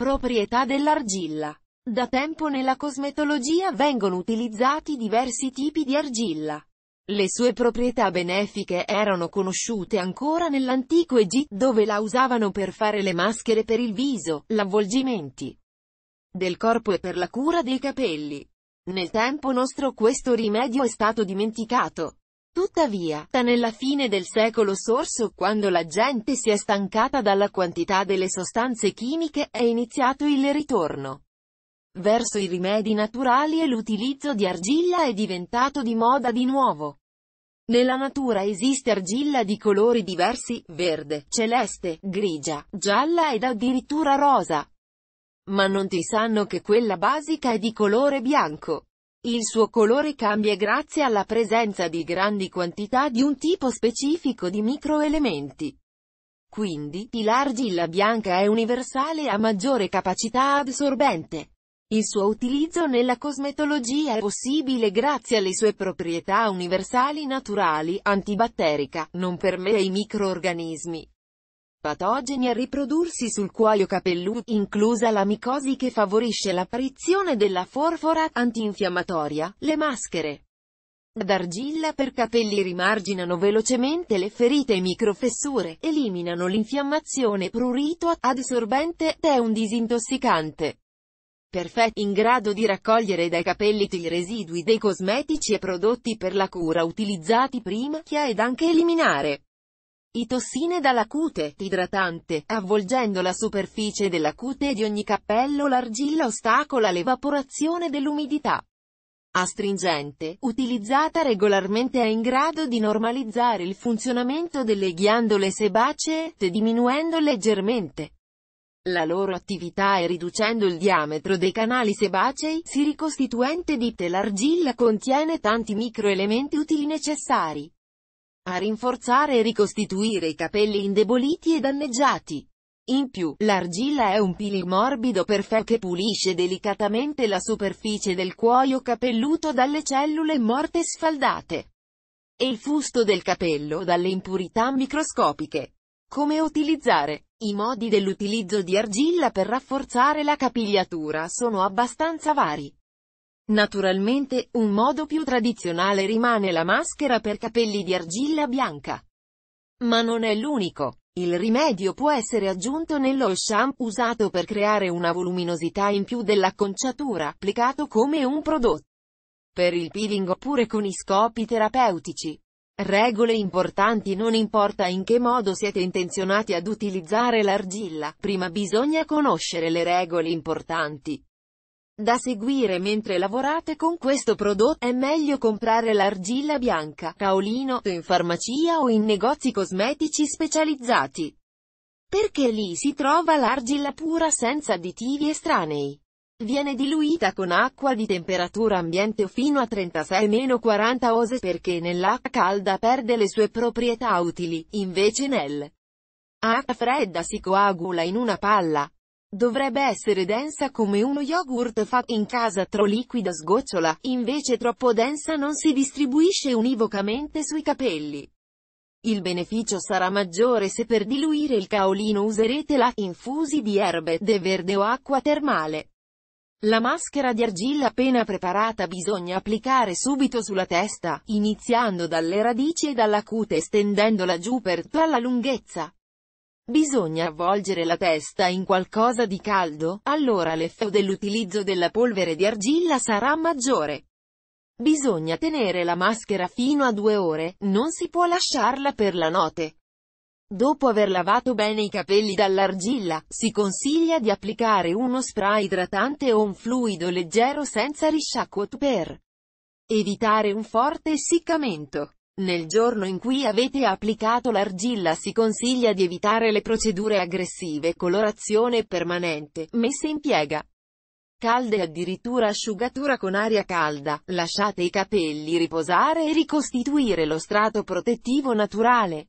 Proprietà dell'argilla. Da tempo nella cosmetologia vengono utilizzati diversi tipi di argilla. Le sue proprietà benefiche erano conosciute ancora nell'antico Egitto dove la usavano per fare le maschere per il viso, l'avvolgimenti del corpo e per la cura dei capelli. Nel tempo nostro questo rimedio è stato dimenticato. Tuttavia, nella fine del secolo scorso, quando la gente si è stancata dalla quantità delle sostanze chimiche, è iniziato il ritorno verso i rimedi naturali e l'utilizzo di argilla è diventato di moda di nuovo. Nella natura esiste argilla di colori diversi, verde, celeste, grigia, gialla ed addirittura rosa. Ma non ti sanno che quella basica è di colore bianco. Il suo colore cambia grazie alla presenza di grandi quantità di un tipo specifico di microelementi. Quindi, l'argilla bianca è universale e ha maggiore capacità assorbente. Il suo utilizzo nella cosmetologia è possibile grazie alle sue proprietà universali naturali, antibatterica, non permette i microorganismi, patogeni a riprodursi sul cuoio capelluto, inclusa la micosi che favorisce l'apparizione della forfora antinfiammatoria, le maschere d'argilla per capelli rimarginano velocemente le ferite e microfessure, eliminano l'infiammazione prurito adsorbente ed è un disintossicante perfetto in grado di raccogliere dai capelli i residui dei cosmetici e prodotti per la cura utilizzati prima che ed anche eliminare i tossine dalla cute, idratante, avvolgendo la superficie della cute di ogni cappello l'argilla ostacola l'evaporazione dell'umidità. Astringente, utilizzata regolarmente è in grado di normalizzare il funzionamento delle ghiandole sebacee, diminuendo leggermente la loro attività e riducendo il diametro dei canali sebacei, si ricostituente di te l'argilla contiene tanti microelementi utili necessari a rinforzare e ricostituire i capelli indeboliti e danneggiati. In più, l'argilla è un peeling morbido perfetto che pulisce delicatamente la superficie del cuoio capelluto dalle cellule morte sfaldate e il fusto del capello dalle impurità microscopiche. Come utilizzare? I modi dell'utilizzo di argilla per rafforzare la capigliatura sono abbastanza vari. Naturalmente, un modo più tradizionale rimane la maschera per capelli di argilla bianca. Ma non è l'unico. Il rimedio può essere aggiunto nello shampoo usato per creare una voluminosità in più dell'acconciatura, applicato come un prodotto per il peeling oppure con i scopi terapeutici. Regole importanti Non importa in che modo siete intenzionati ad utilizzare l'argilla, prima bisogna conoscere le regole importanti. Da seguire mentre lavorate con questo prodotto è meglio comprare l'argilla bianca, caolino, in farmacia o in negozi cosmetici specializzati. Perché lì si trova l'argilla pura senza additivi estranei. Viene diluita con acqua di temperatura ambiente fino a 36-40 ose perché nell'acqua calda perde le sue proprietà utili, invece nel acqua fredda si coagula in una palla, Dovrebbe essere densa come uno yogurt fatto in casa tro liquida sgocciola, invece troppo densa non si distribuisce univocamente sui capelli. Il beneficio sarà maggiore se per diluire il caolino userete la infusi di erbe, de verde o acqua termale. La maschera di argilla appena preparata bisogna applicare subito sulla testa, iniziando dalle radici e dalla cute estendendola giù per tutta la lunghezza. Bisogna avvolgere la testa in qualcosa di caldo, allora l'effetto dell'utilizzo della polvere di argilla sarà maggiore. Bisogna tenere la maschera fino a due ore, non si può lasciarla per la notte. Dopo aver lavato bene i capelli dall'argilla, si consiglia di applicare uno spray idratante o un fluido leggero senza risciacquo per evitare un forte essiccamento. Nel giorno in cui avete applicato l'argilla si consiglia di evitare le procedure aggressive colorazione permanente, messe in piega calde addirittura asciugatura con aria calda, lasciate i capelli riposare e ricostituire lo strato protettivo naturale.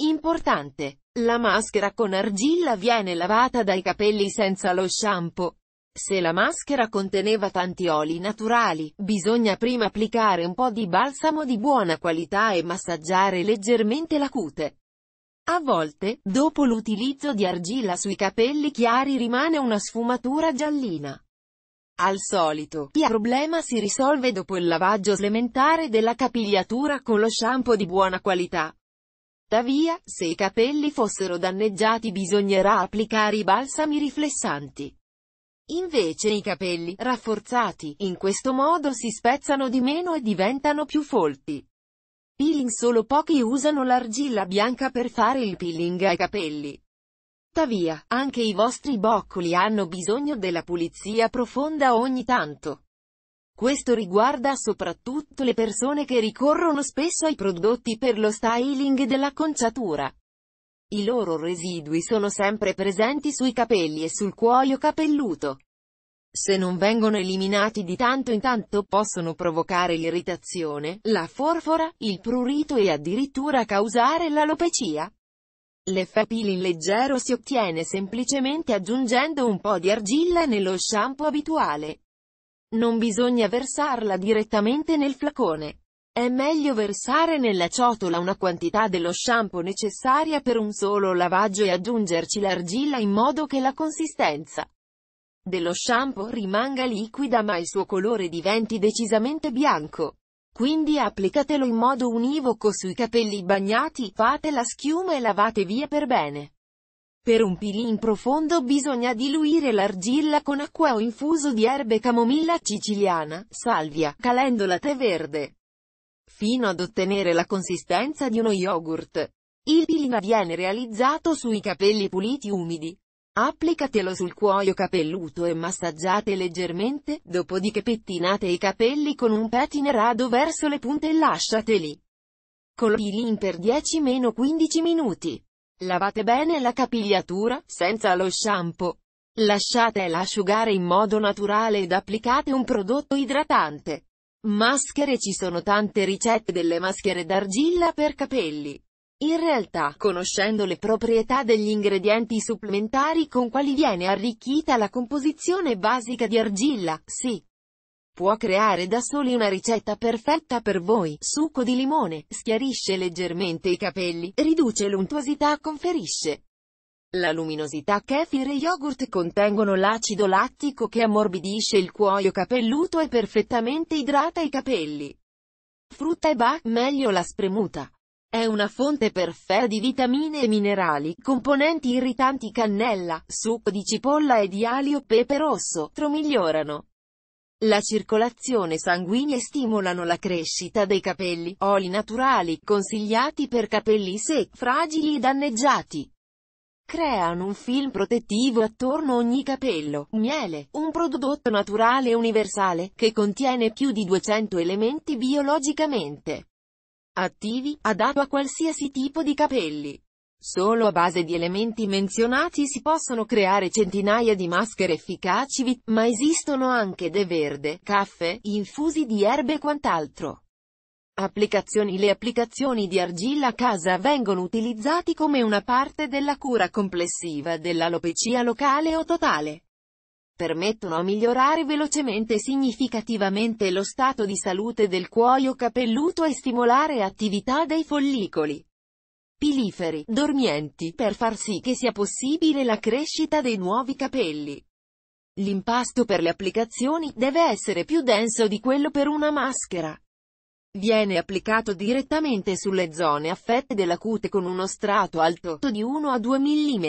Importante! La maschera con argilla viene lavata dai capelli senza lo shampoo. Se la maschera conteneva tanti oli naturali, bisogna prima applicare un po' di balsamo di buona qualità e massaggiare leggermente la cute. A volte, dopo l'utilizzo di argilla sui capelli chiari rimane una sfumatura giallina. Al solito, il problema si risolve dopo il lavaggio slementare della capigliatura con lo shampoo di buona qualità. Tuttavia, se i capelli fossero danneggiati bisognerà applicare i balsami riflessanti. Invece i capelli, rafforzati, in questo modo si spezzano di meno e diventano più folti. Peeling Solo pochi usano l'argilla bianca per fare il peeling ai capelli. Tuttavia, anche i vostri boccoli hanno bisogno della pulizia profonda ogni tanto. Questo riguarda soprattutto le persone che ricorrono spesso ai prodotti per lo styling dell'acconciatura. I loro residui sono sempre presenti sui capelli e sul cuoio capelluto. Se non vengono eliminati di tanto in tanto possono provocare l'irritazione, la forfora, il prurito e addirittura causare l'alopecia. L'effetto peeling leggero si ottiene semplicemente aggiungendo un po' di argilla nello shampoo abituale. Non bisogna versarla direttamente nel flacone. È meglio versare nella ciotola una quantità dello shampoo necessaria per un solo lavaggio e aggiungerci l'argilla in modo che la consistenza dello shampoo rimanga liquida ma il suo colore diventi decisamente bianco. Quindi applicatelo in modo univoco sui capelli bagnati, fate la schiuma e lavate via per bene. Per un peeling profondo bisogna diluire l'argilla con acqua o infuso di erbe camomilla siciliana, salvia, calendola tè verde fino ad ottenere la consistenza di uno yogurt. Il peeling viene realizzato sui capelli puliti umidi. Applicatelo sul cuoio capelluto e massaggiate leggermente, dopodiché pettinate i capelli con un pettine rado verso le punte e lasciateli. Col peeling per 10-15 minuti. Lavate bene la capigliatura, senza lo shampoo. Lasciatela asciugare in modo naturale ed applicate un prodotto idratante. Maschere Ci sono tante ricette delle maschere d'argilla per capelli. In realtà, conoscendo le proprietà degli ingredienti supplementari con quali viene arricchita la composizione basica di argilla, si può creare da soli una ricetta perfetta per voi. Succo di limone, schiarisce leggermente i capelli, riduce l'untuosità, conferisce la luminosità kefir e yogurt contengono l'acido lattico che ammorbidisce il cuoio capelluto e perfettamente idrata i capelli. Frutta e bac, meglio la spremuta. È una fonte perfetta di vitamine e minerali, componenti irritanti cannella, succo di cipolla e di alio pepe rosso, tromigliorano. La circolazione sanguigna e stimolano la crescita dei capelli, oli naturali, consigliati per capelli secchi, fragili e danneggiati. Creano un film protettivo attorno ogni capello. Miele, un prodotto naturale e universale, che contiene più di 200 elementi biologicamente attivi, adatto a qualsiasi tipo di capelli. Solo a base di elementi menzionati si possono creare centinaia di maschere efficaci, ma esistono anche de verde, caffè, infusi di erbe e quant'altro. Applicazioni Le applicazioni di argilla a casa vengono utilizzati come una parte della cura complessiva dell'alopecia locale o totale. Permettono a migliorare velocemente e significativamente lo stato di salute del cuoio capelluto e stimolare attività dei follicoli piliferi, dormienti, per far sì che sia possibile la crescita dei nuovi capelli. L'impasto per le applicazioni deve essere più denso di quello per una maschera. Viene applicato direttamente sulle zone affette della cute con uno strato alto di 1 a 2 mm.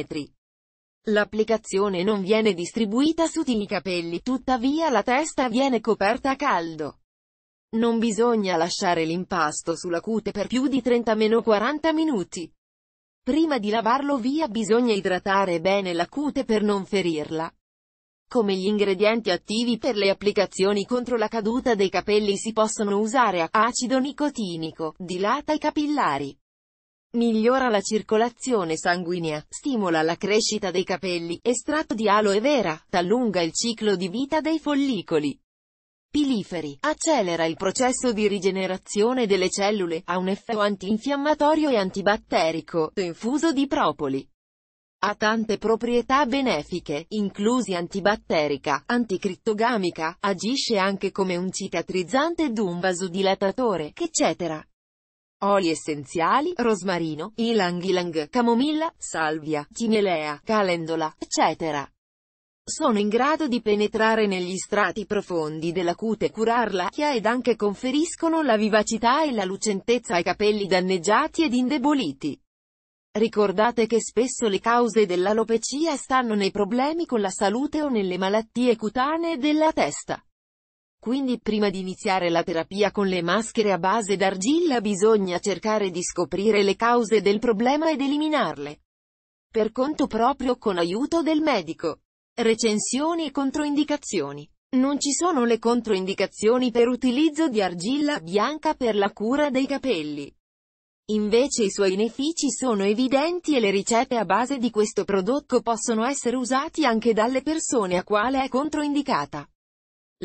L'applicazione non viene distribuita su tutti i capelli, tuttavia la testa viene coperta a caldo. Non bisogna lasciare l'impasto sulla cute per più di 30-40 minuti. Prima di lavarlo via bisogna idratare bene la cute per non ferirla. Come gli ingredienti attivi per le applicazioni contro la caduta dei capelli si possono usare a acido nicotinico, dilata i capillari. Migliora la circolazione sanguigna, stimola la crescita dei capelli, estratto di aloe vera, allunga il ciclo di vita dei follicoli. Piliferi, accelera il processo di rigenerazione delle cellule, ha un effetto antinfiammatorio e antibatterico, infuso di propoli. Ha tante proprietà benefiche, inclusi antibatterica, anticrittogamica, agisce anche come un cicatrizzante ed un vasodilatatore, eccetera. Oli essenziali, rosmarino, ilang ilang, camomilla, salvia, cimelea, calendola, eccetera. Sono in grado di penetrare negli strati profondi della cute e curarla, l'acchia ed anche conferiscono la vivacità e la lucentezza ai capelli danneggiati ed indeboliti. Ricordate che spesso le cause dell'alopecia stanno nei problemi con la salute o nelle malattie cutanee della testa. Quindi prima di iniziare la terapia con le maschere a base d'argilla bisogna cercare di scoprire le cause del problema ed eliminarle. Per conto proprio con aiuto del medico. Recensioni e controindicazioni. Non ci sono le controindicazioni per utilizzo di argilla bianca per la cura dei capelli. Invece i suoi benefici sono evidenti e le ricette a base di questo prodotto possono essere usati anche dalle persone a quale è controindicata.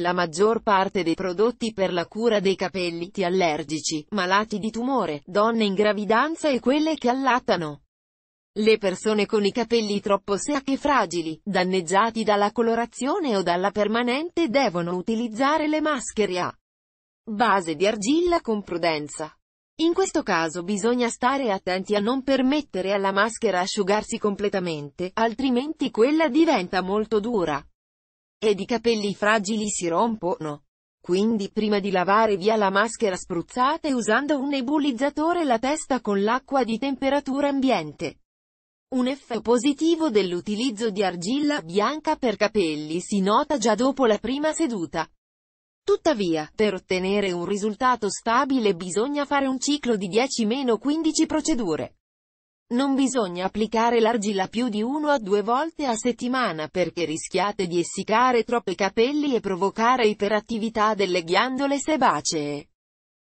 La maggior parte dei prodotti per la cura dei capelli ti allergici, malati di tumore, donne in gravidanza e quelle che allattano. Le persone con i capelli troppo secchi e fragili, danneggiati dalla colorazione o dalla permanente devono utilizzare le maschere a base di argilla con prudenza. In questo caso bisogna stare attenti a non permettere alla maschera asciugarsi completamente, altrimenti quella diventa molto dura. Ed i capelli fragili si rompono. Quindi prima di lavare via la maschera spruzzate usando un nebulizzatore la testa con l'acqua di temperatura ambiente. Un effetto positivo dell'utilizzo di argilla bianca per capelli si nota già dopo la prima seduta. Tuttavia, per ottenere un risultato stabile bisogna fare un ciclo di 10-15 procedure. Non bisogna applicare l'argilla più di 1 a 2 volte a settimana perché rischiate di essiccare troppi capelli e provocare iperattività delle ghiandole sebacee.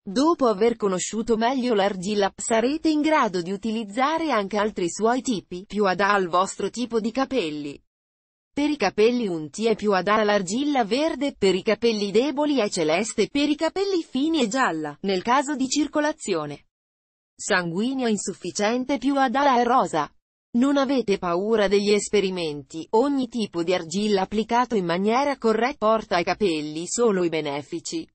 Dopo aver conosciuto meglio l'argilla, sarete in grado di utilizzare anche altri suoi tipi, più ad al vostro tipo di capelli. Per i capelli unti è più adara l'argilla verde, per i capelli deboli è celeste, per i capelli fini è gialla, nel caso di circolazione sanguigna insufficiente più adara è rosa. Non avete paura degli esperimenti, ogni tipo di argilla applicato in maniera corretta porta ai capelli solo i benefici.